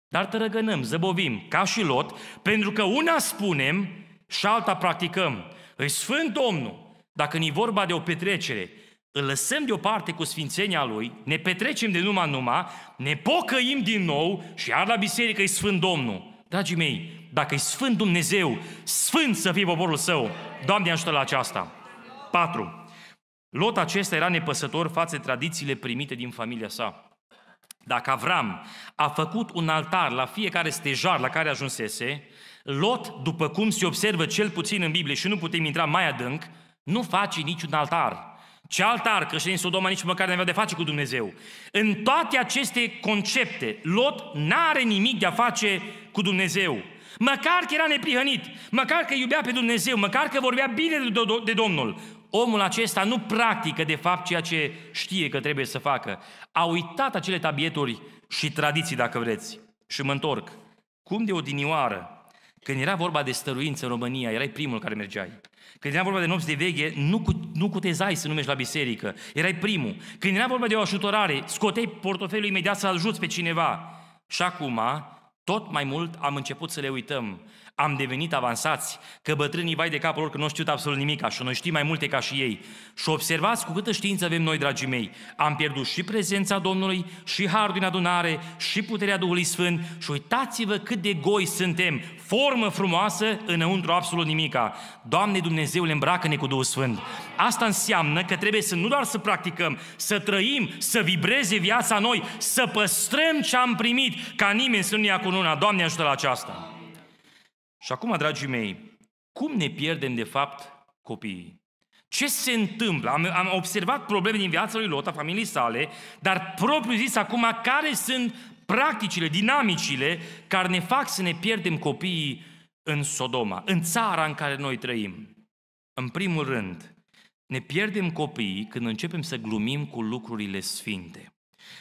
Dar tărăgănăm, zăbovim, ca și lot, pentru că una spunem și alta practicăm. Îi Sfânt Domnul, dacă nu vorba de o petrecere, îl lăsăm deoparte cu sfințenia lui, ne petrecem de numai numai, ne pocăim din nou și iar la biserică e Sfânt Domnul. Dragii mei, dacă e Sfânt Dumnezeu, Sfânt să fie poporul său. Doamne ajută la aceasta. 4. Lot acesta era nepăsător față de tradițiile primite din familia sa. Dacă Avram a făcut un altar la fiecare stejar la care ajunsese, Lot, după cum se observă cel puțin în Biblie și nu putem intra mai adânc, nu faci niciun altar. Ce altar creștinii Sodoma nici măcar nu avea de face cu Dumnezeu. În toate aceste concepte, Lot n-are nimic de a face cu Dumnezeu. Măcar că era neprihănit, măcar că iubea pe Dumnezeu, măcar că vorbea bine de Domnul, omul acesta nu practică de fapt ceea ce știe că trebuie să facă. A uitat acele tabieturi și tradiții, dacă vreți. Și mă întorc. Cum de odinioară când era vorba de stăruință în România, erai primul care mergeai. Când era vorba de nopți de veche, nu, cu, nu cutezai să nu mergi la biserică, erai primul. Când era vorba de o ajutorare, scoteai portofelul imediat să ajuți pe cineva. Și acum, tot mai mult am început să le uităm am devenit avansați, că bătrânii vai de capul lor că nu știu absolut nimic, și noi știm mai multe ca și ei. Și observați cu câtă știință avem noi, dragii mei. Am pierdut și prezența Domnului, și hardul în adunare, și puterea Duhului Sfânt și uitați-vă cât de goi suntem. Formă frumoasă, înăuntru absolut nimica. Doamne le îmbracă-ne cu Duhul Sfânt. Asta înseamnă că trebuie să nu doar să practicăm, să trăim, să vibreze viața noi, să păstrăm ce am primit, ca nimeni să nu ia cu una. Doamne ajută la aceasta! Și acum, dragii mei, cum ne pierdem de fapt copiii? Ce se întâmplă? Am, am observat probleme din viața lui Lot, a familiei sale, dar propriu zis acum, care sunt practicile, dinamicile care ne fac să ne pierdem copiii în Sodoma, în țara în care noi trăim? În primul rând, ne pierdem copiii când începem să glumim cu lucrurile sfinte.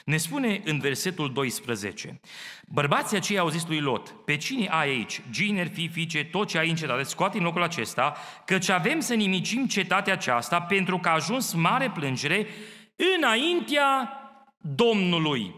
Ne spune în versetul 12, bărbații aceia au zis lui Lot, pe cine ai aici, gineri, fi, fiice, tot ce ai în cetate, scoate în locul acesta, căci avem să nimicim cetatea aceasta, pentru că a ajuns mare plângere înaintea Domnului.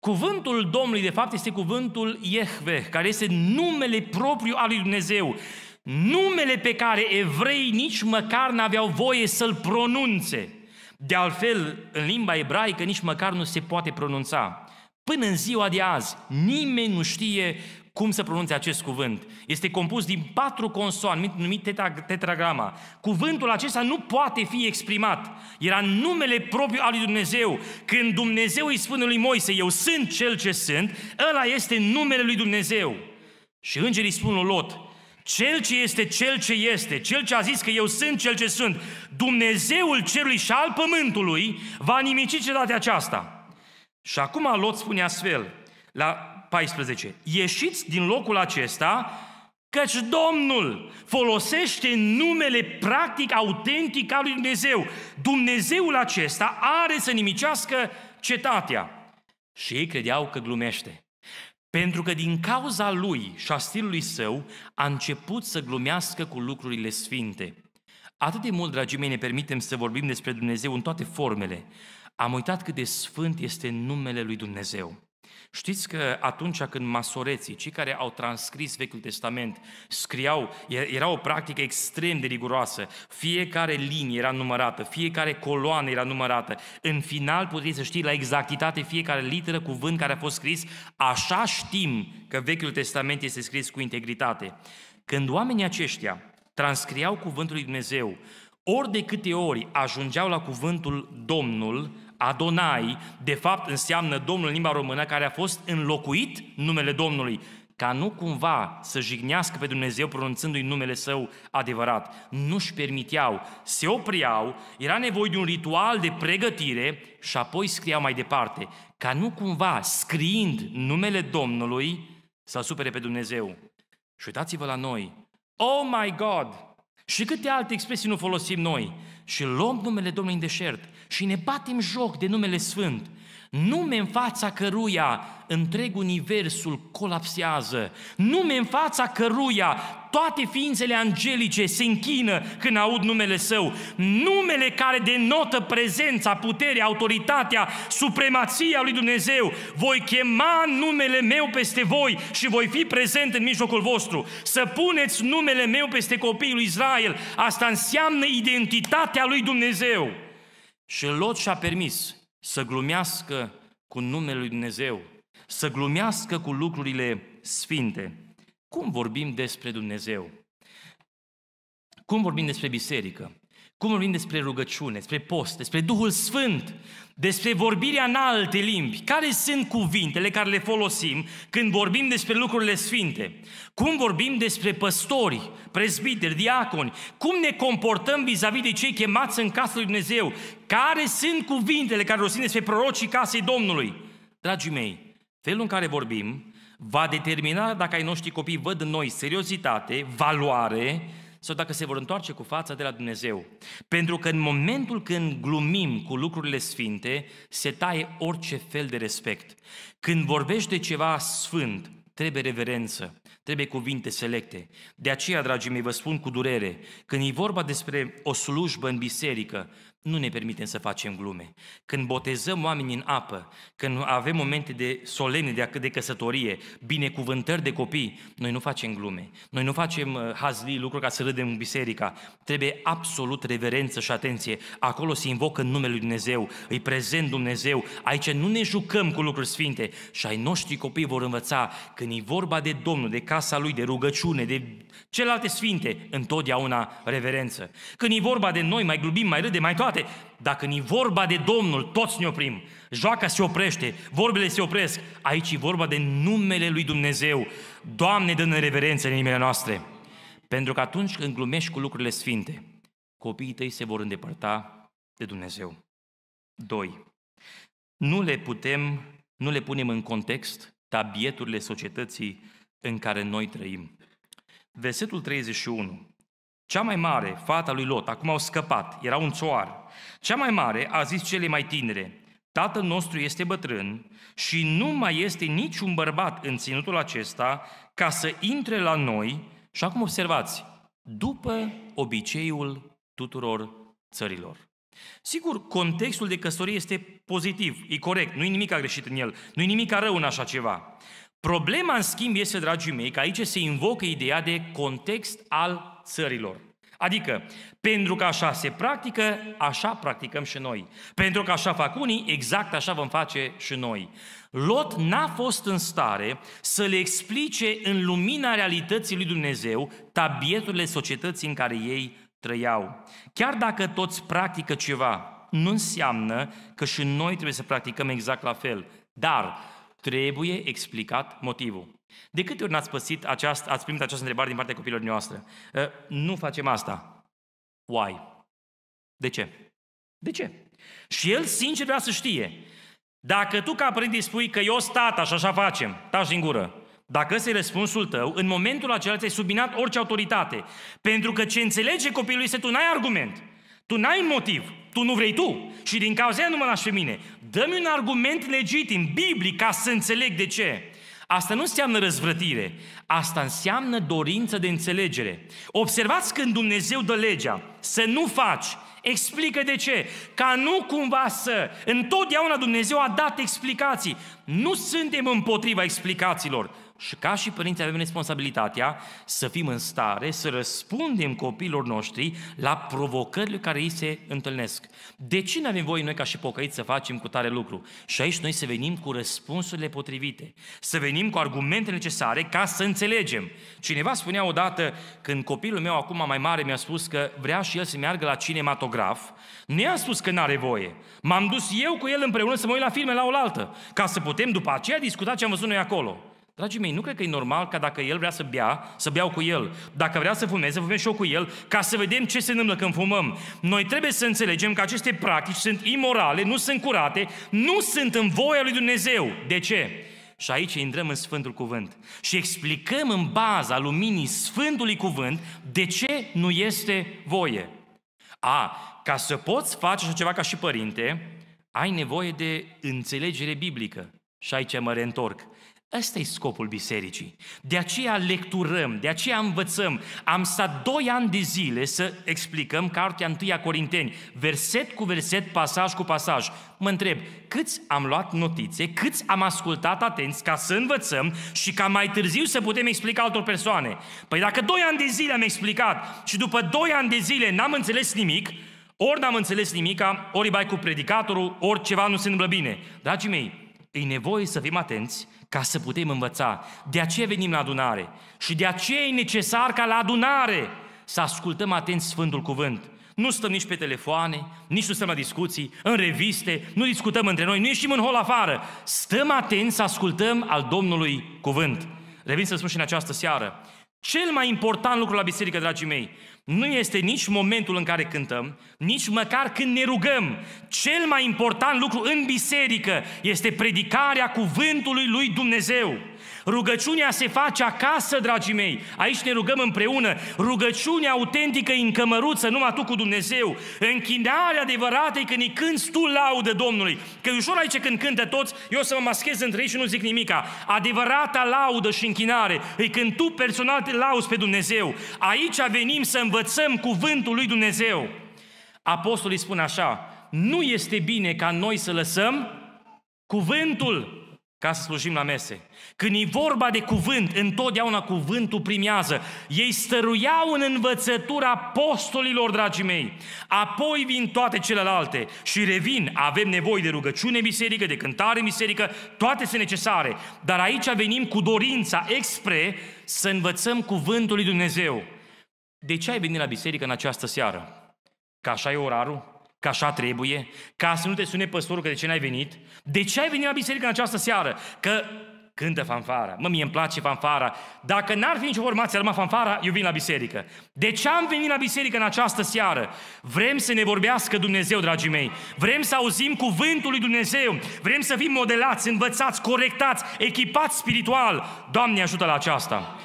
Cuvântul Domnului, de fapt, este cuvântul Yehveh, care este numele propriu al lui Dumnezeu. Numele pe care evrei nici măcar n-aveau voie să-l pronunțe. De altfel, în limba ebraică nici măcar nu se poate pronunța. Până în ziua de azi, nimeni nu știe cum să pronunțe acest cuvânt. Este compus din patru consoane, numit tetragrama. Cuvântul acesta nu poate fi exprimat. Era numele propriu al lui Dumnezeu. Când Dumnezeu îi spune lui Moise, eu sunt cel ce sunt, ăla este numele lui Dumnezeu. Și îngerii spun lui Lot, cel ce este, cel ce este, cel ce a zis că eu sunt, cel ce sunt, Dumnezeul cerului și al pământului va nimici cetatea aceasta. Și acum Lot spune astfel, la 14, ieșiți din locul acesta, căci Domnul folosește numele practic autentic al lui Dumnezeu. Dumnezeul acesta are să nimicească cetatea. Și ei credeau că glumește. Pentru că din cauza lui și a stilului său a început să glumească cu lucrurile sfinte. Atât de mult, dragii mei, ne permitem să vorbim despre Dumnezeu în toate formele. Am uitat cât de sfânt este numele lui Dumnezeu. Știți că atunci când masoreții, cei care au transcris Vechiul Testament, scriau, era o practică extrem de riguroasă, fiecare linie era numărată, fiecare coloană era numărată, în final puteai să știi la exactitate fiecare literă, cuvânt care a fost scris, așa știm că Vechiul Testament este scris cu integritate. Când oamenii aceștia transcriau cuvântul lui Dumnezeu, ori de câte ori ajungeau la cuvântul Domnul, Adonai, de fapt înseamnă Domnul în limba română, care a fost înlocuit numele Domnului, ca nu cumva să jignească pe Dumnezeu pronunțându-i numele său adevărat. Nu-și permiteau, se opriau. era nevoie de un ritual de pregătire și apoi scriau mai departe, ca nu cumva, scriind numele Domnului, să supere pe Dumnezeu. Și uitați-vă la noi. Oh my God! Și câte alte expresii nu folosim noi? și luăm numele Domnului în deșert și ne batem joc de numele Sfânt nume în fața căruia întreg universul colapsează, nume în fața căruia toate ființele angelice se închină când aud numele său, numele care denotă prezența, puterea, autoritatea, supremația lui Dumnezeu. Voi chema numele meu peste voi și voi fi prezent în mijlocul vostru. Să puneți numele meu peste copiii lui Israel, asta înseamnă identitatea lui Dumnezeu. Și Lot și-a permis să glumească cu numele lui Dumnezeu, să glumească cu lucrurile sfinte. Cum vorbim despre Dumnezeu? Cum vorbim despre biserică? Cum vorbim despre rugăciune, despre post, despre Duhul Sfânt, despre vorbirea în alte limbi? Care sunt cuvintele care le folosim când vorbim despre lucrurile sfinte? Cum vorbim despre păstori, prezbiteri, diaconi? Cum ne comportăm vis-a-vis de cei chemați în casa lui Dumnezeu? Care sunt cuvintele care rostim despre prorocii casei Domnului? Dragii mei, felul în care vorbim va determina dacă ai noștri copii văd în noi seriozitate, valoare, sau dacă se vor întoarce cu fața de la Dumnezeu. Pentru că în momentul când glumim cu lucrurile sfinte, se taie orice fel de respect. Când vorbești de ceva sfânt, trebuie reverență, trebuie cuvinte selecte. De aceea, dragii mei, vă spun cu durere, când e vorba despre o slujbă în biserică, nu ne permitem să facem glume. Când botezăm oameni în apă, când avem momente de solene, de, de căsătorie, binecuvântări de copii, noi nu facem glume. Noi nu facem uh, hazli, lucruri ca să râdem în biserica. Trebuie absolut reverență și atenție. Acolo se invocă numele lui Dumnezeu, îi prezent Dumnezeu. Aici nu ne jucăm cu lucruri sfinte și ai noștri copii vor învăța când e vorba de Domnul, de casa lui, de rugăciune, de celelalte sfinte, întotdeauna reverență. Când e vorba de noi, mai glubim, mai râdem, mai toate, poate. Dacă ni vorba de Domnul, toți ne oprim. Joaca se oprește, vorbele se opresc. Aici e vorba de numele lui Dumnezeu. Doamne, dă-ne reverență în inimile noastre. Pentru că atunci când glumești cu lucrurile sfinte, copiii tăi se vor îndepărta de Dumnezeu. 2. Nu le putem, nu le punem în context tabieturile societății în care noi trăim. Versetul 31 cea mai mare, fata lui Lot, acum au scăpat, era un țoar. Cea mai mare a zis cele mai tinere, tatăl nostru este bătrân și nu mai este niciun bărbat în ținutul acesta ca să intre la noi, și acum observați, după obiceiul tuturor țărilor. Sigur, contextul de căsătorie este pozitiv, e corect, nu-i nimic greșit în el, nu-i nimic rău în așa ceva. Problema, în schimb, este, dragii mei, că aici se invocă ideea de context al țărilor. Adică, pentru că așa se practică, așa practicăm și noi. Pentru că așa fac unii, exact așa vom face și noi. Lot n-a fost în stare să le explice în lumina realității lui Dumnezeu tabieturile societății în care ei trăiau. Chiar dacă toți practică ceva, nu înseamnă că și noi trebuie să practicăm exact la fel. Dar trebuie explicat motivul. De câte ori n-ați, păsit aceast, ați primit această întrebare din partea copilor noastre? Ă, nu facem asta. Why? De ce? De ce? Și el sincer vrea să știe. Dacă tu ca părinte spui că eu tata și așa facem, taci din gură, dacă ăsta e răspunsul tău, în momentul acela ți-ai subminat orice autoritate. Pentru că ce înțelege copilul este tu n-ai argument, tu n-ai motiv, tu nu vrei tu și din cauza aia nu mă lași pe mine. Dă-mi un argument legitim, biblic, ca să înțeleg de ce. Asta nu înseamnă răzvrătire, asta înseamnă dorință de înțelegere. Observați când Dumnezeu dă legea, să nu faci, explică de ce, ca nu cumva să, întotdeauna Dumnezeu a dat explicații. Nu suntem împotriva explicațiilor, și ca și părinți avem responsabilitatea să fim în stare să răspundem copiilor noștri la provocările care ei se întâlnesc. De ce nu avem voie noi ca și pocăiți să facem cu tare lucru? Și aici noi să venim cu răspunsurile potrivite, să venim cu argumentele necesare ca să înțelegem. Cineva spunea odată, când copilul meu acum mai mare mi-a spus că vrea și el să meargă la cinematograf, nu i-a spus că n-are voie. M-am dus eu cu el împreună să mă uit la filme la oaltă, ca să putem după aceea discuta ce am văzut noi acolo. Dragii mei, nu cred că e normal ca dacă el vrea să bea, să beau cu el. Dacă vrea să fumeze, fumez și eu cu el, ca să vedem ce se întâmplă când fumăm. Noi trebuie să înțelegem că aceste practici sunt imorale, nu sunt curate, nu sunt în voia lui Dumnezeu. De ce? Și aici intrăm în Sfântul Cuvânt și explicăm în baza luminii Sfântului Cuvânt de ce nu este voie. A, ca să poți face așa ceva ca și părinte, ai nevoie de înțelegere biblică. Și aici mă reîntorc. Ăsta e scopul bisericii. De aceea lecturăm, de aceea învățăm. Am stat doi ani de zile să explicăm cartea 1 Corinteni, verset cu verset, pasaj cu pasaj. Mă întreb, câți am luat notițe, câți am ascultat atenți ca să învățăm și ca mai târziu să putem explica altor persoane? Păi dacă doi ani de zile am explicat și după doi ani de zile n-am înțeles nimic, ori n-am înțeles nimica, ori bai cu predicatorul, ori ceva nu se întâmplă bine. Dragii mei, e nevoie să fim atenți ca să putem învăța. De aceea venim la adunare și de aceea e necesar ca la adunare să ascultăm atent Sfântul Cuvânt. Nu stăm nici pe telefoane, nici nu stăm la discuții, în reviste, nu discutăm între noi, nu ieșim în hol afară. Stăm atenți să ascultăm al Domnului cuvânt. Revin să spun și în această seară. Cel mai important lucru la biserică, dragii mei, nu este nici momentul în care cântăm, nici măcar când ne rugăm. Cel mai important lucru în biserică este predicarea cuvântului lui Dumnezeu. Rugăciunea se face acasă, dragii mei. Aici ne rugăm împreună. Rugăciunea autentică în cămăruță, numai tu cu Dumnezeu. Închinarea adevărată e când îi cânti tu laudă Domnului. Că ușor aici când cântă toți, eu să mă maschez între ei și nu zic nimica. Adevărata laudă și închinare e când tu personal te lauzi pe Dumnezeu. Aici venim să învățăm cuvântul lui Dumnezeu. Apostolii spun așa, nu este bine ca noi să lăsăm cuvântul ca să slujim la mese. Când e vorba de cuvânt, întotdeauna cuvântul primează. Ei stăruiau în învățătura apostolilor, dragii mei. Apoi vin toate celelalte și revin. Avem nevoie de rugăciune biserică, de cântare biserică, toate sunt necesare. Dar aici venim cu dorința expre să învățăm cuvântul lui Dumnezeu. De ce ai venit la biserică în această seară? Ca așa e orarul? că așa trebuie, ca să nu te sune păstorul că de ce n-ai venit. De ce ai venit la biserică în această seară? Că cântă fanfara. Mă, mie îmi place fanfara. Dacă n-ar fi nicio formație, ar fanfara, eu vin la biserică. De ce am venit la biserică în această seară? Vrem să ne vorbească Dumnezeu, dragii mei. Vrem să auzim cuvântul lui Dumnezeu. Vrem să fim modelați, învățați, corectați, echipați spiritual. Doamne, ajută la aceasta!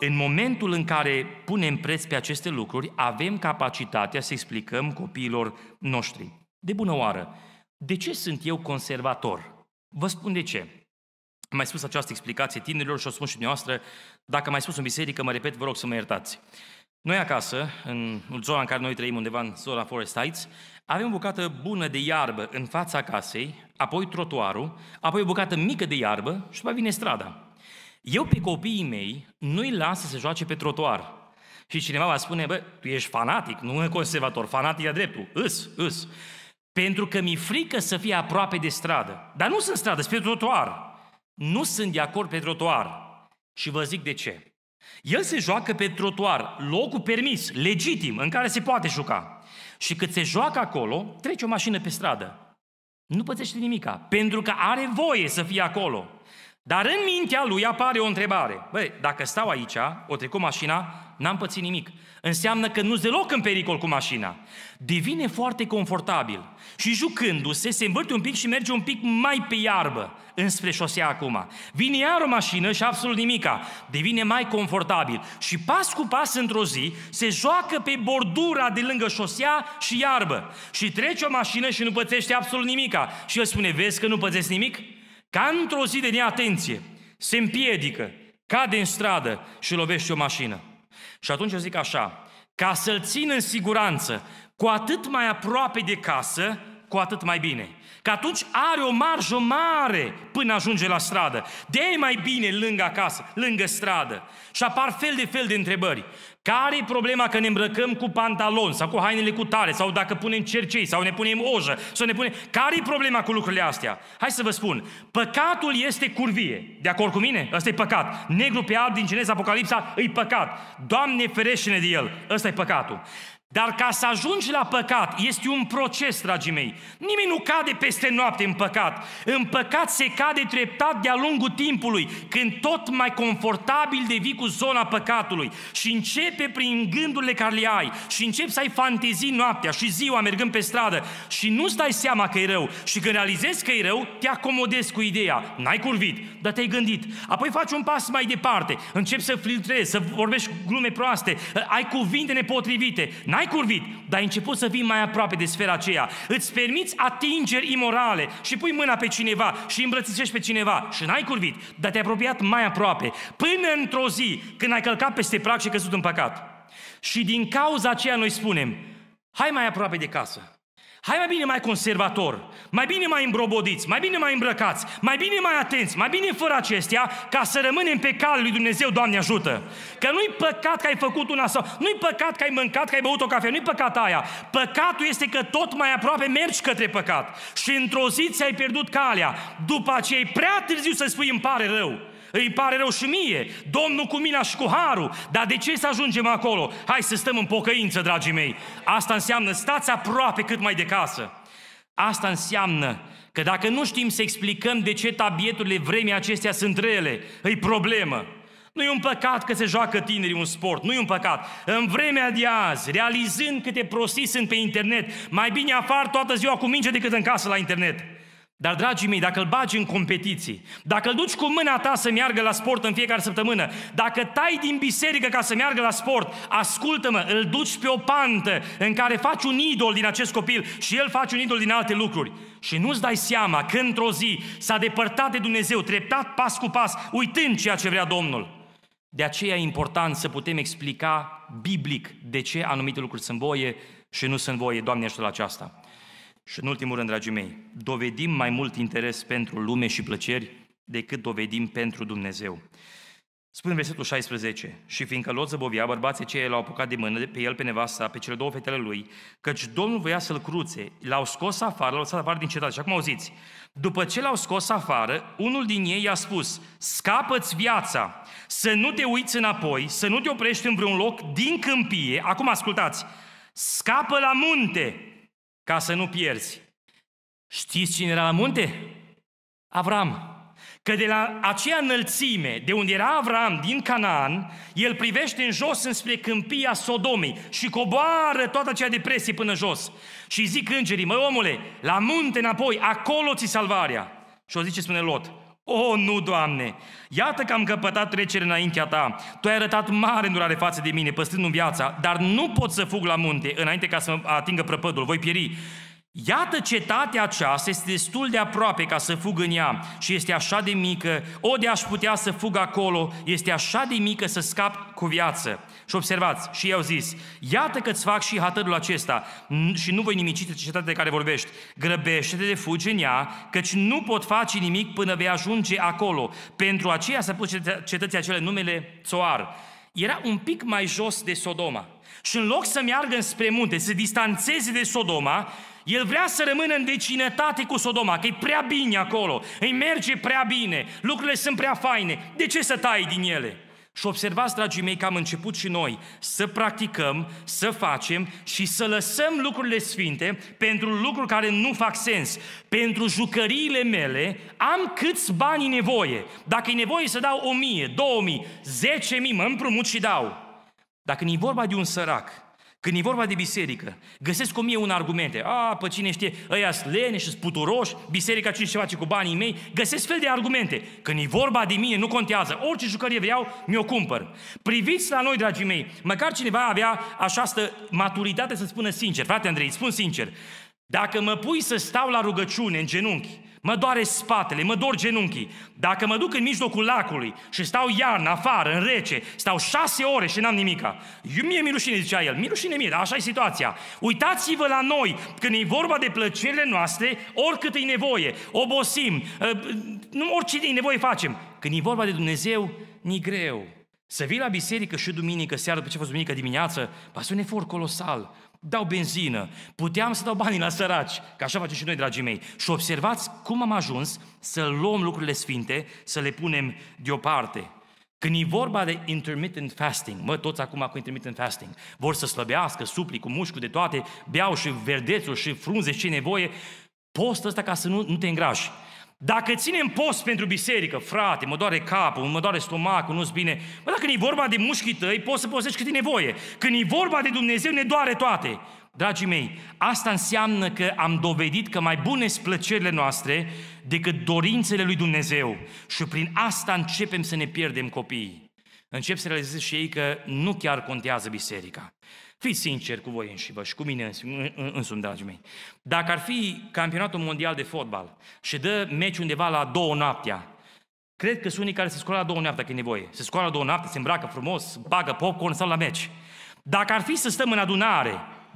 În momentul în care punem preț pe aceste lucruri, avem capacitatea să explicăm copiilor noștri. De bună oară, de ce sunt eu conservator? Vă spun de ce. Am mai spus această explicație tinerilor și o spun și dumneavoastră, dacă mai spus în biserică, mă repet, vă rog să mă iertați. Noi acasă, în zona în care noi trăim undeva în zona Forest Heights, avem o bucată bună de iarbă în fața casei, apoi trotuarul, apoi o bucată mică de iarbă și după vine strada. Eu pe copiii mei nu-i las să se joace pe trotuar. Și cineva va spune, bă, tu ești fanatic, nu e conservator, fanatic e dreptul, îs, îs. Pentru că mi-e frică să fie aproape de stradă. Dar nu sunt stradă, sunt pe trotuar nu sunt de acord pe trotuar. Și vă zic de ce. El se joacă pe trotuar, locul permis, legitim, în care se poate juca. Și cât se joacă acolo, trece o mașină pe stradă. Nu pățește nimica, pentru că are voie să fie acolo. Dar în mintea lui apare o întrebare. Băi, dacă stau aici, o trecut mașina, n-am pățit nimic înseamnă că nu-s deloc în pericol cu mașina. Devine foarte confortabil și jucându-se, se învârte un pic și merge un pic mai pe iarbă înspre șosea acum. Vine iar o mașină și absolut nimica. Devine mai confortabil și pas cu pas într-o zi se joacă pe bordura de lângă șosea și iarbă. Și trece o mașină și nu pățește absolut nimica. Și el spune, vezi că nu pățesc nimic? Ca într-o zi de neatenție, se împiedică, cade în stradă și lovește o mașină. Și atunci eu zic așa, ca să-l țin în siguranță, cu atât mai aproape de casă, cu atât mai bine. Că atunci are o marjă mare până ajunge la stradă. de e mai bine lângă acasă, lângă stradă. Și apar fel de fel de întrebări. Care-i problema că ne îmbrăcăm cu pantaloni sau cu hainele cu tare sau dacă punem cercei sau ne punem ojă sau ne punem... Care-i problema cu lucrurile astea? Hai să vă spun. Păcatul este curvie. De acord cu mine? Ăsta e păcat. Negru pe alb din Geneza Apocalipsa e păcat. Doamne ferește-ne de el. Ăsta e păcatul. Dar ca să ajungi la păcat este un proces, dragii mei. Nimeni nu cade peste noapte în păcat. În păcat se cade treptat de-a lungul timpului, când tot mai confortabil devii cu zona păcatului. Și începe prin gândurile care le ai. Și începi să ai fantezii noaptea și ziua mergând pe stradă. Și nu-ți dai seama că e rău. Și când realizezi că e rău, te acomodezi cu ideea. N-ai curvit, dar te-ai gândit. Apoi faci un pas mai departe. Începi să filtrezi, să vorbești glume proaste. Ai cuvinte nepotrivite. N-ai mai curvit, dar ai început să vii mai aproape de sfera aceea. Îți permiți atingeri imorale și pui mâna pe cineva și îmbrățișești pe cineva și n-ai curvit, dar te-ai apropiat mai aproape. Până într-o zi când ai călcat peste prag și căzut în păcat. Și din cauza aceea noi spunem, hai mai aproape de casă. Hai mai bine mai conservator, mai bine mai îmbrobodiți, mai bine mai îmbrăcați, mai bine mai atenți, mai bine fără acestea, ca să rămânem pe calul lui Dumnezeu, Doamne ajută. Că nu-i păcat că ai făcut una sau, nu-i păcat că ai mâncat, că ai băut o cafea, nu-i păcat aia. Păcatul este că tot mai aproape mergi către păcat și într-o zi ți-ai pierdut calea. După aceea e prea târziu să spui îmi pare rău. Îi pare rău și mie, Domnul cu mina și cu harul. Dar de ce să ajungem acolo? Hai să stăm în pocăință, dragii mei. Asta înseamnă stați aproape cât mai de casă. Asta înseamnă că dacă nu știm să explicăm de ce tabieturile vremii acestea sunt rele, îi problemă. Nu e un păcat că se joacă tinerii un sport, nu e un păcat. În vremea de azi, realizând câte prostii sunt pe internet, mai bine afară toată ziua cu minge decât în casă la internet. Dar, dragii mei, dacă îl bagi în competiții, dacă îl duci cu mâna ta să meargă la sport în fiecare săptămână, dacă tai din biserică ca să meargă la sport, ascultă-mă, îl duci pe o pantă în care faci un idol din acest copil și el face un idol din alte lucruri. Și nu-ți dai seama că într-o zi s-a depărtat de Dumnezeu, treptat, pas cu pas, uitând ceea ce vrea Domnul. De aceea e important să putem explica biblic de ce anumite lucruri sunt voie și nu sunt voie. Doamne, ajută la aceasta. Și în ultimul rând, dragii mei, dovedim mai mult interes pentru lume și plăceri decât dovedim pentru Dumnezeu. Spune în versetul 16, și fiindcă Lot zăbovia, bărbații cei l-au apucat de mână pe el, pe nevasta, pe cele două fetele lui, căci Domnul voia să-l cruțe, l-au scos afară, l-au lăsat afară din cetate. Și acum auziți, după ce l-au scos afară, unul din ei i-a spus, scapă-ți viața, să nu te uiți înapoi, să nu te oprești în vreun loc din câmpie, acum ascultați, scapă la munte, ca să nu pierzi. Știți cine era la munte? Avram. Că de la aceea înălțime de unde era Avram din Canaan, el privește în jos înspre câmpia Sodomei și coboară toată aceea depresie până jos. Și zic îngerii, măi omule, la munte înapoi, acolo ți salvarea. Și o zice, spune Lot, o, nu, Doamne! Iată că am căpătat trecere înaintea Ta. Tu ai arătat mare îndurare față de mine, păstrându-mi viața, dar nu pot să fug la munte înainte ca să atingă prăpădul. Voi pieri. Iată cetatea aceasta este destul de aproape ca să fug în ea și este așa de mică, o de aș putea să fug acolo, este așa de mică să scap cu viață. Și observați, și i au zis, iată că-ți fac și hatărul acesta și nu voi nimici cetatea de care vorbești. Grăbește-te de fugi în ea, căci nu pot face nimic până vei ajunge acolo. Pentru aceea să pus cetății acele numele Țoar. Era un pic mai jos de Sodoma. Și în loc să meargă spre munte, să distanțeze de Sodoma, el vrea să rămână în vecinătate cu Sodoma, că e prea bine acolo, îi merge prea bine, lucrurile sunt prea faine. De ce să tai din ele? Și observați, dragii mei, că am început și noi să practicăm, să facem și să lăsăm lucrurile sfinte pentru lucruri care nu fac sens. Pentru jucăriile mele am câți bani nevoie. Dacă e nevoie să dau o mie, două mii, zece mii, mă împrumut și dau. Dacă e vorba de un sărac, când e vorba de biserică, găsesc cu mie un argumente. A, pe cine știe, ăia leni și sputuroși, biserica cine și face cu banii mei. Găsesc fel de argumente. Când e vorba de mine, nu contează. Orice jucărie vreau, mi-o cumpăr. Priviți la noi, dragii mei, măcar cineva avea așa maturitate să spună sincer. Frate Andrei, spun sincer, dacă mă pui să stau la rugăciune în genunchi Mă doare spatele, mă dor genunchii. Dacă mă duc în mijlocul lacului și stau iarna, afară, în rece, stau șase ore și n-am nimica. Eu, mie mi rușine, zicea el, mi rușine mie, dar așa e situația. Uitați-vă la noi, când e vorba de plăcerile noastre, oricât e nevoie, obosim, ă, nu orice e nevoie facem. Când e vorba de Dumnezeu, ni greu. Să vii la biserică și duminică seara, după ce a fost duminică dimineață, va un efort colosal, dau benzină, puteam să dau banii la săraci, că așa facem și noi, dragii mei. Și observați cum am ajuns să luăm lucrurile sfinte, să le punem deoparte. Când e vorba de intermittent fasting, mă, toți acum cu intermittent fasting, vor să slăbească, supli cu mușcul de toate, beau și verdețuri și frunze și ce nevoie, Postul asta ca să nu, nu te îngrași. Dacă ținem post pentru biserică, frate, mă doare capul, mă doare stomacul, nu s bine. Mă, dacă e vorba de mușchii tăi, poți să postești cât e nevoie. Când e vorba de Dumnezeu, ne doare toate. Dragii mei, asta înseamnă că am dovedit că mai bune sunt plăcerile noastre decât dorințele lui Dumnezeu. Și prin asta începem să ne pierdem copiii. Încep să realizez și ei că nu chiar contează biserica. Fiți sinceri cu voi înși vă și cu mine însumi, dragii mei. Dacă ar fi campionatul mondial de fotbal și dă meci undeva la două noaptea, cred că sunt unii care se scoală la două noaptea când e nevoie. Se scoală la două noapte, se îmbracă frumos, bagă popcorn, sau la meci. Dacă ar fi să stăm în adunare,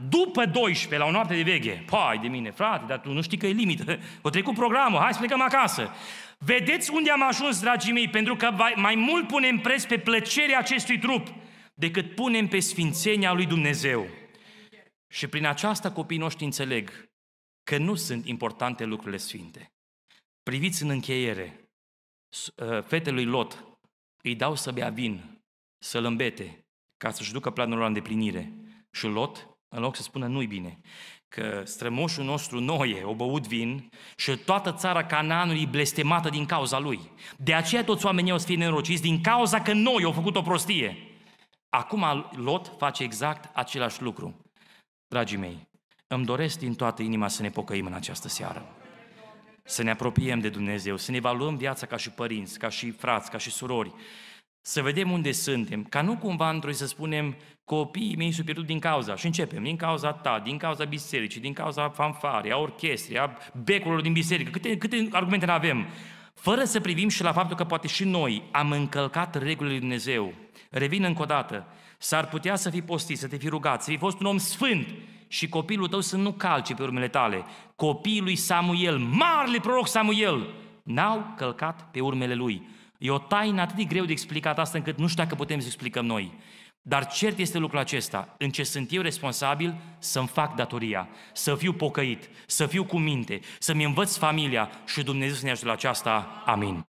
după 12, la o noapte de veche, pai de mine, frate, dar tu nu știi că e limită. O trecut programul, hai să plecăm acasă. Vedeți unde am ajuns, dragii mei, pentru că mai mult punem preț pe plăcerea acestui trup decât punem pe sfințenia lui Dumnezeu. Și prin aceasta copiii noștri înțeleg că nu sunt importante lucrurile sfinte. Priviți în încheiere, ă, fetelui Lot îi dau să bea vin, să lâmbete, ca să-și ducă planul lor la îndeplinire. Și Lot, în loc să spună nu-i bine, că strămoșul nostru Noe o băut vin și toată țara Canaanului blestemată din cauza lui. De aceea toți oamenii au să fie nenorociți din cauza că noi au făcut o prostie. Acum Lot face exact același lucru. Dragii mei, îmi doresc din toată inima să ne pocăim în această seară. Să ne apropiem de Dumnezeu, să ne evaluăm viața ca și părinți, ca și frați, ca și surori, să vedem unde suntem, ca nu cumva într să spunem copiii mei sunt pierdut din cauza și începem, din cauza ta, din cauza bisericii, din cauza fanfarei, a orchestrei, a becurilor din biserică, câte, câte argumente ne avem. Fără să privim și la faptul că poate și noi am încălcat regulile lui Dumnezeu. Revin încă o dată. S-ar putea să fii postit, să te fi rugat, să fi fost un om sfânt și copilul tău să nu calce pe urmele tale. Copiii lui Samuel, marele proroc Samuel, n-au călcat pe urmele lui. E o taină atât de greu de explicat asta încât nu știu dacă putem să explicăm noi. Dar cert este lucrul acesta, în ce sunt eu responsabil să-mi fac datoria, să fiu pocăit, să fiu cu minte, să-mi învăț familia și Dumnezeu să ne ajute la aceasta. Amin.